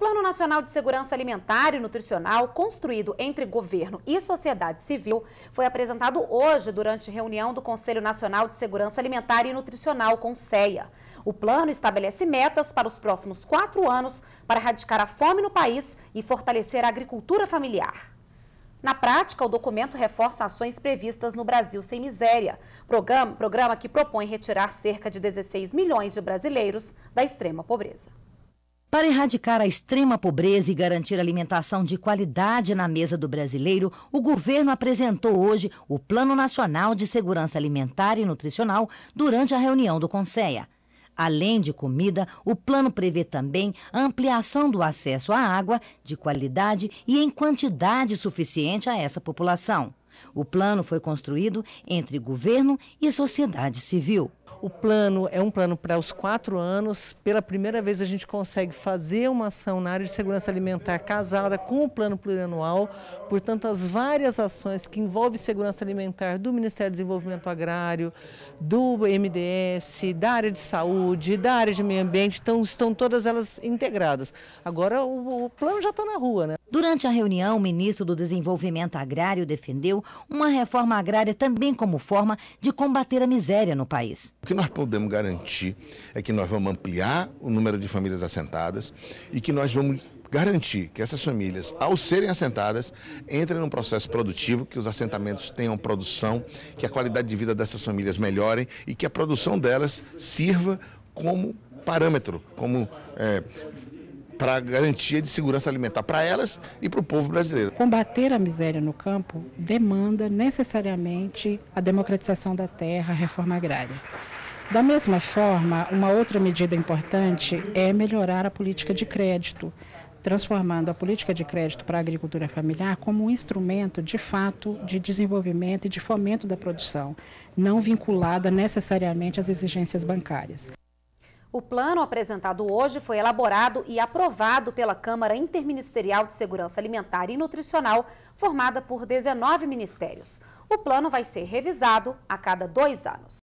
Plano Nacional de Segurança Alimentar e Nutricional, construído entre governo e sociedade civil, foi apresentado hoje durante reunião do Conselho Nacional de Segurança Alimentar e Nutricional, CONSEA. O plano estabelece metas para os próximos quatro anos para erradicar a fome no país e fortalecer a agricultura familiar. Na prática, o documento reforça ações previstas no Brasil Sem Miséria, programa que propõe retirar cerca de 16 milhões de brasileiros da extrema pobreza. Para erradicar a extrema pobreza e garantir alimentação de qualidade na mesa do brasileiro, o governo apresentou hoje o Plano Nacional de Segurança Alimentar e Nutricional durante a reunião do Conselho. Além de comida, o plano prevê também a ampliação do acesso à água de qualidade e em quantidade suficiente a essa população. O plano foi construído entre governo e sociedade civil. O plano é um plano para os quatro anos. Pela primeira vez, a gente consegue fazer uma ação na área de segurança alimentar casada com o plano plurianual. Portanto, as várias ações que envolvem segurança alimentar do Ministério do Desenvolvimento Agrário, do MDS, da área de saúde, da área de meio ambiente, então, estão todas elas integradas. Agora, o, o plano já está na rua, né? Durante a reunião, o ministro do Desenvolvimento Agrário defendeu uma reforma agrária também como forma de combater a miséria no país que nós podemos garantir é que nós vamos ampliar o número de famílias assentadas e que nós vamos garantir que essas famílias, ao serem assentadas, entrem num processo produtivo, que os assentamentos tenham produção, que a qualidade de vida dessas famílias melhore e que a produção delas sirva como parâmetro, como é, para garantia de segurança alimentar para elas e para o povo brasileiro. Combater a miséria no campo demanda necessariamente a democratização da terra, a reforma agrária. Da mesma forma, uma outra medida importante é melhorar a política de crédito, transformando a política de crédito para a agricultura familiar como um instrumento de fato de desenvolvimento e de fomento da produção, não vinculada necessariamente às exigências bancárias. O plano apresentado hoje foi elaborado e aprovado pela Câmara Interministerial de Segurança Alimentar e Nutricional, formada por 19 ministérios. O plano vai ser revisado a cada dois anos.